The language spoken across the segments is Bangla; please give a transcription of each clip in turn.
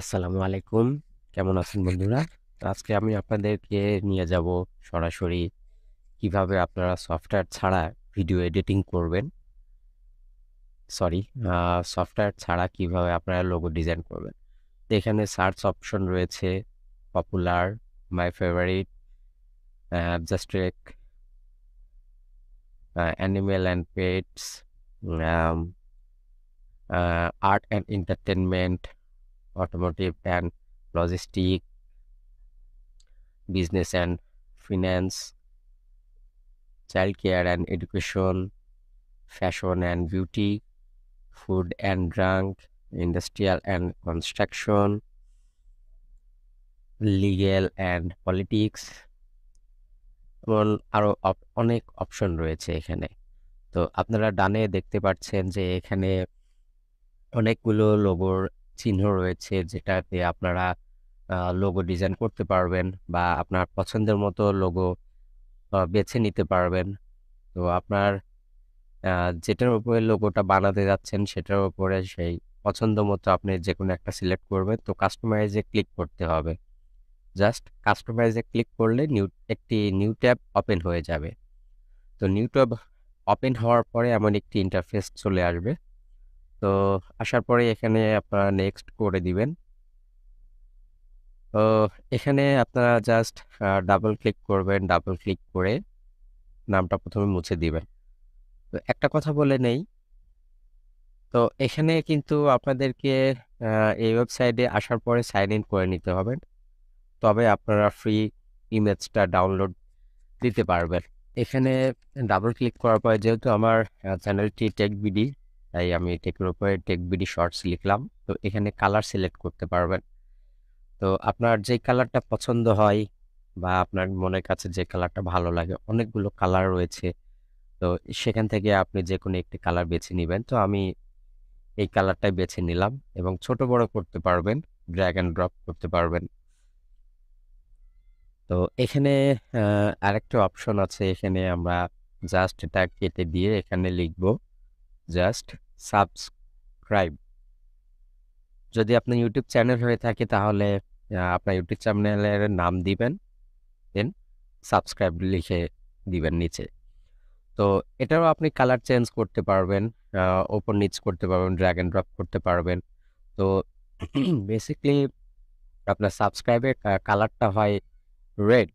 আসসালামু আলাইকুম কেমন আছেন বন্ধুরা আজকে আমি আপনাদেরকে নিয়ে যাব সরাসরি কিভাবে আপনারা সফটওয়্যার ছাড়া ভিডিও এডিটিং করবেন সরি সফটওয়্যার ছাড়া কিভাবে আপনারা লোগো ডিজাইন করবেন এখানে সার্চ অপশন রয়েছে পপুলার মাই ফেভারিট জাস্ট্রেক animal and pets art and entertainment automotive and logistic business and finance child care and education fashion and beauty food and drink industrial and construction legal and politics এবং আরও অনেক অপশন রয়েছে এখানে তো আপনারা ডানে দেখতে পাচ্ছেন যে এখানে অনেকগুলো লোগোর চিহ্ন রয়েছে যেটাতে আপনারা লোগো ডিজাইন করতে পারবেন বা আপনার পছন্দের মতো লোগো বেছে নিতে পারবেন তো আপনার যেটার উপরে লোগোটা বানাতে যাচ্ছেন সেটার উপরে সেই পছন্দ মতো আপনি যে কোনো একটা সিলেক্ট করবেন তো কাস্টমাইজে ক্লিক করতে হবে জাস্ট কাস্টমাইজে ক্লিক করলে নিউ একটি নিউ ট্যাব ওপেন হয়ে যাবে তো নিউ ট্যাব ওপেন হওয়ার পরে এমন একটি ইন্টারফেস চলে আসবে তো আসার পরে এখানে আপনারা নেক্সট করে দিবেন তো এখানে আপনারা জাস্ট ডাবল ক্লিক করবেন ডাবল ক্লিক করে নামটা প্রথমে মুছে দিবেন তো একটা কথা বলে নেই তো এখানে কিন্তু আপনাদেরকে এই ওয়েবসাইটে আসার পরে সাইন ইন করে নিতে হবে তবে আপনারা ফ্রি ইমেজটা ডাউনলোড দিতে পারবেন এখানে ডাবল ক্লিক করার পরে যেহেতু আমার চ্যানেলটি টেক বিডি তাই আমি টেকের উপরে টেক বিডি শর্টস লিখলাম তো এখানে কালার সিলেক্ট করতে পারবেন তো আপনার যে কালারটা পছন্দ হয় বা আপনার মনের কাছে যে কালারটা ভালো লাগে অনেকগুলো কালার রয়েছে তো সেখান থেকে আপনি যে কোনো একটি কালার বেছে নেবেন তো আমি এই কালারটাই বেছে নিলাম এবং ছোট বড় করতে পারবেন ড্র্যাগ অ্যান্ড ড্রপ করতে পারবেন তো এখানে আরেকটা অপশন আছে এখানে আমরা জাস্ট এটা কেটে দিয়ে এখানে লিখব জাস্ট সাবস্ক্রাইব যদি আপনি ইউটিউব চ্যানেল হয়ে থাকে তাহলে আপনার ইউটিউব চ্যানেলের নাম দিবেন দেন সাবস্ক্রাইব লিখে দিবেন নিচে তো এটাও আপনি কালার চেঞ্জ করতে পারবেন ওপর নিচ করতে পারবেন ড্র্যাগ অ্যান্ড ড্রপ করতে পারবেন তো বেসিকলি আপনার সাবস্ক্রাইবের কালারটা হয় রেড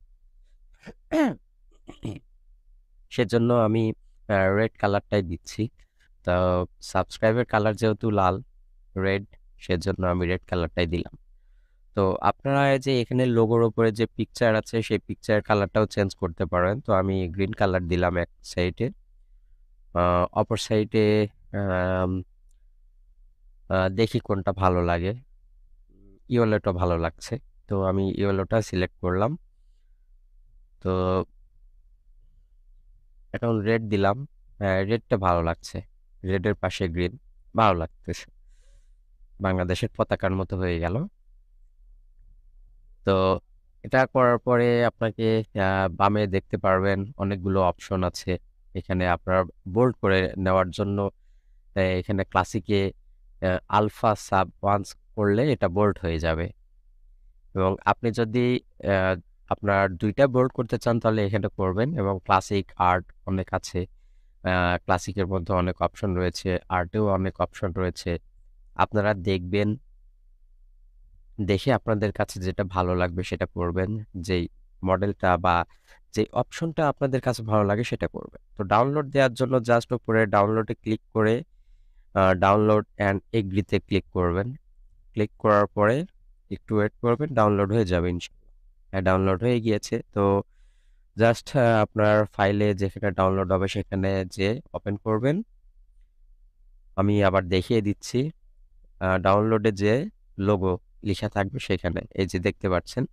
সেজন্য আমি রেড কালারটাই দিচ্ছি তো সাবস্ক্রাইবের কালার যেহেতু লাল রেড সেজন্য আমি রেড কালারটাই দিলাম তো আপনারা যে এখানে লোগোর ওপরে যে পিকচার আছে সেই পিকচার কালারটাও চেঞ্জ করতে পারেন তো আমি গ্রিন কালার দিলাম এক সাইডে অপর সাইডে দেখি কোনটা ভালো লাগে ইয়েলোটা ভালো লাগছে তো আমি ইয়েলোটা সিলেক্ট করলাম তো এখন রেড দিলাম রেডটা হ্যাঁ, ভালো লাগছে রেডের পাশে গ্রিন ভালো লাগতেছে বাংলাদেশের পতাকার মতো হয়ে গেল তো এটা করার পরে আপনাকে বামে দেখতে পারবেন অনেকগুলো অপশন আছে এখানে আপনার বোল্ড করে নেওয়ার জন্য এখানে ক্লাসিকে আলফা সাব ওয়ান্স করলে এটা বোল্ড হয়ে যাবে এবং আপনি যদি আপনার দুইটা বোল্ড করতে চান তাহলে এখানে করবেন এবং ক্লাসিক আর্ট অনেক আছে ক্লাসিকের মধ্যে অনেক অপশন রয়েছে আর্টেও অনেক অপশন রয়েছে আপনারা দেখবেন দেখে আপনাদের কাছে যেটা ভালো লাগবে সেটা করবেন যেই মডেলটা বা যে অপশনটা আপনাদের কাছে ভালো লাগে সেটা করবে তো ডাউনলোড দেওয়ার জন্য জাস্ট উপরে ডাউনলোডে ক্লিক করে ডাউনলোড অ্যান্ড এগ্রিতে ক্লিক করবেন ক্লিক করার পরে একটু ওয়েট করবেন ডাউনলোড হয়ে যাবে ইনশাল্লাহ ডাউনলোড হ্যাঁ, হয়ে গিয়েছে তো জাস্ট আপনার ফাইলে যেখানে ডাউনলোড হবে সেখানে যে ওপেন করবেন আমি আবার দেখিয়ে দিচ্ছি ডাউনলোডে যে লোগো লেখা থাকবে সেখানে এই যে দেখতে পাচ্ছেন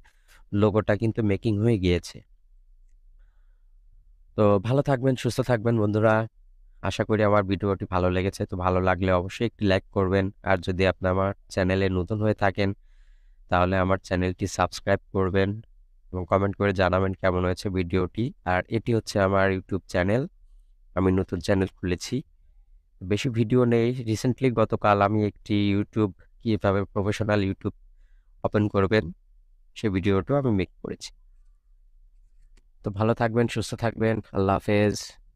লোগোটা কিন্তু মেকিং হয়ে গিয়েছে তো ভালো থাকবেন সুস্থ থাকবেন বন্ধুরা আশা করি আমার ভিডিওটি ভালো লেগেছে তো ভালো লাগলে অবশ্যই একটি লাইক করবেন আর যদি আপনি আমার চ্যানেলে নতুন হয়ে থাকেন তাহলে আমার চ্যানেলটি সাবস্ক্রাইব করবেন এবং কমেন্ট করে জানাবেন কেমন হয়েছে ভিডিওটি আর এটি হচ্ছে আমার ইউটিউব চ্যানেল আমি নতুন চ্যানেল খুলেছি বেশি ভিডিও নেই রিসেন্টলি গতকাল আমি একটি ইউটিউব কীভাবে প্রফেশনাল ইউটিউব ওপেন করবেন সে ভিডিওটাও আমি মেক করেছি তো ভালো থাকবেন সুস্থ থাকবেন আল্লাহ হাফেজ